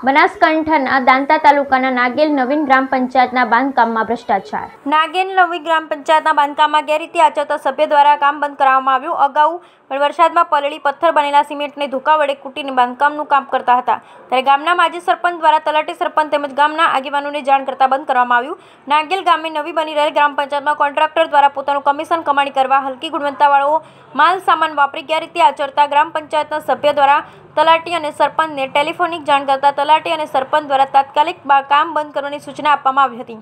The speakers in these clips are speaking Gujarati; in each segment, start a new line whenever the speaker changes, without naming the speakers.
બનાસકાંઠાના દાંતા તાલુકાના નાગેલ નવીન ગ્રામ પંચાયતના બાંધકામમાં ભ્રષ્ટાચાર નાગેલ નવી ગ્રામ પંચાયતના બાંધકામમાં ગેરરીતિ આચરતા સભ્ય દ્વારા કામ બંધ કરાવવામાં આવ્યું અગાઉ પણ વરસાદમાં પલળી પથ્થર બનેલા સિમેન્ટને ધોકા વડે કૂટીને બાંધકામનું કામ કરતા હતા ત્યારે ગામના માજી સરપંચ દ્વારા તલાટી સરપંચ તેમજ ગામના આગેવાનોને જાણ કરતા બંધ કરવામાં આવ્યું નાગેલ ગામે નવી બની રહેલ ગ્રામ પંચાયતમાં કોન્ટ્રાક્ટર દ્વારા પોતાનું કમિશન કમાણી કરવા હલકી ગુણવત્તાવાળો માલ સામાન વાપરી ગેરરીતિ આચરતા ગ્રામ પંચાયતના સભ્ય દ્વારા તલાટી અને સરપંચને ટેલિફોનિક જાણ કરતા તલાટી અને સરપંચ દ્વારા તાત્કાલિક કામ બંધ કરવાની સૂચના આપવામાં આવી હતી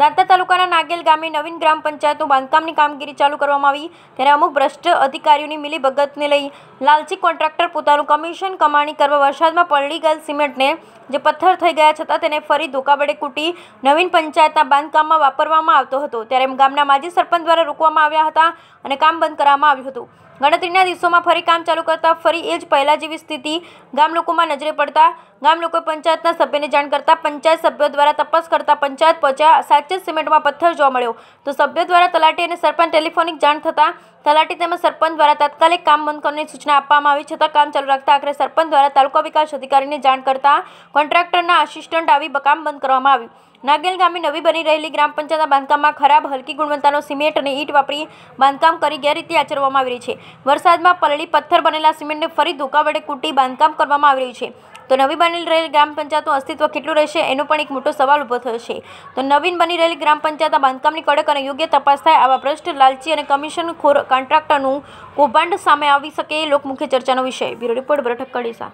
દાંતા તાલુકાના નાગેલ ગામે નવીન ગ્રામ પંચાયતનું બાંધકામની કામગીરી ચાલુ કરવામાં આવી ત્યારે અમુક ભ્રષ્ટ અધિકારીઓની મિલીભગતને લઈ લાલચી કોન્ટ્રાક્ટર પોતાનું કમિશન કમાણી કરવા વરસાદમાં પલળી ગયેલ સિમેન્ટને જે પથ્થર થઈ ગયા છતાં તેને ફરી ધોકાબડે કૂટી નવીન પંચાયતના બાંધકામમાં વાપરવામાં આવતો હતો ત્યારે ગામના માજી સરપંચ દ્વારા રોકવામાં આવ્યા હતા અને કામ બંધ કરવામાં આવ્યું હતું ગણતરીના દિવસોમાં ફરી કામ ચાલુ કરતા ફરી એ જ પહેલા જેવી સ્થિતિ ગામ લોકોમાં નજરે પડતા ગામ લોકો પંચાયતના સભ્યને જાણ કરતા પંચાયત સભ્યો દ્વારા તપાસ કરતા પંચાયત પહોંચ્યા સાચે સિમેન્ટમાં પથ્થર જોવા મળ્યો તો સભ્યો દ્વારા તલાટી અને સરપંચ ટેલિફોનિક જાણ થતાં તલાટી તેમજ સરપંચ દ્વારા તાત્કાલિક કામ બંધ કરવાની સૂચના આપવામાં આવી છતાં કામ ચાલુ રાખતા આખરે સરપંચ દ્વારા તાલુકા વિકાસ અધિકારીને જાણ કરતા કોન્ટ્રાક્ટરના આસિસ્ટન્ટ આવી કામ બંધ કરવામાં આવ્યું નાગેલ ગામે નવી બની રહેલી ગ્રામ પંચાયતના બાંધકામમાં ખરાબ હલકી ગુણવત્તાનો સિમેન્ટ અને ઈટ વાપરી બાંધકામ કરી ગેરરીતિ આચરવામાં આવી રહી છે વરસાદમાં પલળી પથ્થર બનેલા સિમેન્ટને ફરી ધોકા વડે કૂટી બાંધકામ કરવામાં આવી રહ્યું છે તો નવી બની રહેલી ગ્રામ પંચાયતનું અસ્તિત્વ કેટલું રહેશે એનો પણ એક મોટો સવાલ ઊભો થયો છે તો નવીન બની રહેલી ગ્રામ પંચાયતના બાંધકામની કડક અને યોગ્ય તપાસ થાય આવા ભ્રષ્ટ લાલચી અને કમિશન ખોર કોન્ટ્રાક્ટરનું કૌભાંડ સામે આવી શકે એ લોકમુખ્ય ચર્ચાનો વિષય બ્યુરો રિપોર્ટ બ્રઠક કડીસા